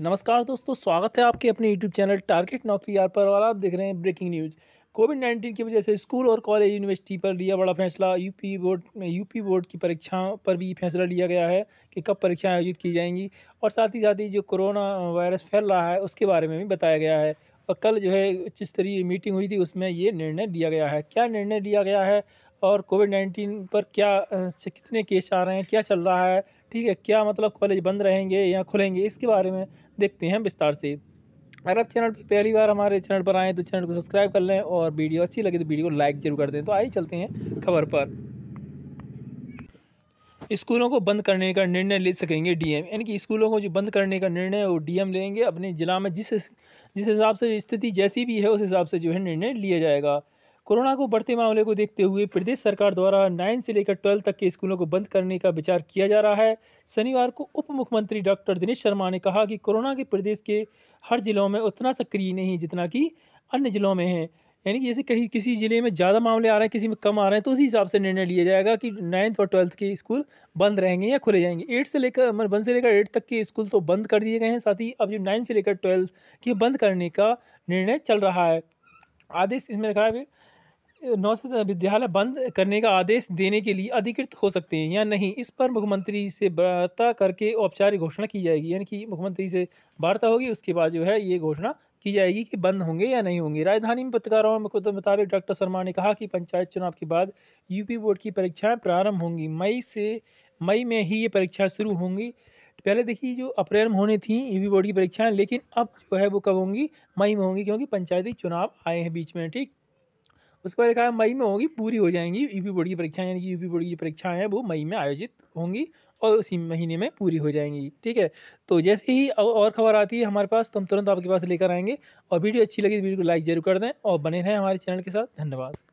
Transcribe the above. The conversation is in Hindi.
नमस्कार दोस्तों स्वागत है आपके अपने यूट्यूब चैनल टारगेट नौकरी यार पर और आप देख रहे हैं ब्रेकिंग न्यूज़ कोविड नाइन्टीन की वजह से स्कूल और कॉलेज यूनिवर्सिटी पर लिया बड़ा फैसला यूपी बोर्ड में यूपी बोर्ड की परीक्षाओं पर भी फैसला लिया गया है कि कब परीक्षाएं आयोजित की जाएंगी और साथ ही साथ ही जो कोरोना वायरस फैल रहा है उसके बारे में भी बताया गया है और कल जो है उच्च स्तरीय मीटिंग हुई थी उसमें ये निर्णय लिया गया है क्या निर्णय लिया गया है और कोविड नाइन्टीन पर क्या कितने केस आ रहे हैं क्या चल रहा है ठीक है क्या मतलब कॉलेज बंद रहेंगे या खुलेंगे इसके बारे में देखते हैं विस्तार से अगर आप चैनल पर पहली बार हमारे चैनल पर आएँ तो चैनल को सब्सक्राइब कर लें और वीडियो अच्छी लगे तो वीडियो को लाइक जरूर कर दें तो आइए चलते हैं खबर पर स्कूलों को बंद करने का निर्णय ले सकेंगे डीएम यानी कि स्कूलों को जो बंद करने का निर्णय वो डीएम लेंगे अपने ज़िला में जिस जिस हिसाब से स्थिति जैसी भी है उस हिसाब से जो है निर्णय लिया जाएगा कोरोना को बढ़ते मामले को देखते हुए प्रदेश सरकार द्वारा नाइन से लेकर ट्वेल्व तक के स्कूलों को बंद करने का विचार किया जा रहा है शनिवार को उप मुख्यमंत्री डॉक्टर दिनेश शर्मा ने कहा कि कोरोना के प्रदेश के हर जिलों में उतना सक्रिय नहीं जितना कि अन्य जिलों में है यानी कि जैसे कहीं किसी ज़िले में ज़्यादा मामले आ रहे हैं किसी में कम आ रहे हैं तो उसी हिसाब से निर्णय लिया जाएगा कि नाइन्थ और ट्वेल्थ के स्कूल बंद रहेंगे या खुले जाएंगे एट से लेकर मतलब वन से लेकर एट तक के स्कूल तो बंद कर दिए गए हैं साथ ही अब जो नाइन्थ से लेकर ट्वेल्थ के बंद करने का निर्णय चल रहा है आदेश इसमें रखा है नौसेना विद्यालय बंद करने का आदेश देने के लिए अधिकृत हो सकते हैं या नहीं इस पर मुख्यमंत्री से वार्ता करके औपचारिक घोषणा की जाएगी यानी कि मुख्यमंत्री से वार्ता होगी उसके बाद जो है ये घोषणा की जाएगी कि बंद होंगे या नहीं होंगे राजधानी में पत्रकारों के मुताबिक डॉक्टर शर्मा ने कहा कि पंचायत चुनाव के बाद यूपी बोर्ड की परीक्षाएँ प्रारंभ होंगी मई से मई में ही ये परीक्षाएँ शुरू होंगी पहले देखिए जो अप्रैल में होनी थी यूपी बोर्ड की परीक्षाएं लेकिन अब जो है वो कब होंगी मई में होंगी क्योंकि पंचायती चुनाव आए हैं बीच में ठीक उसके बाद है मई में होगी पूरी हो जाएंगी यूपी बोर्ड की परीक्षाएं यानी कि यूपी बोर्ड की परीक्षाएं हैं वो मई में आयोजित होंगी और उसी महीने में पूरी हो जाएंगी ठीक है तो जैसे ही और खबर आती है हमारे पास तो हम तुरंत आपके पास लेकर आएंगे और वीडियो अच्छी लगी तो वीडियो को लाइक जरूर कर दें और बने रहें हमारे चैनल के साथ धन्यवाद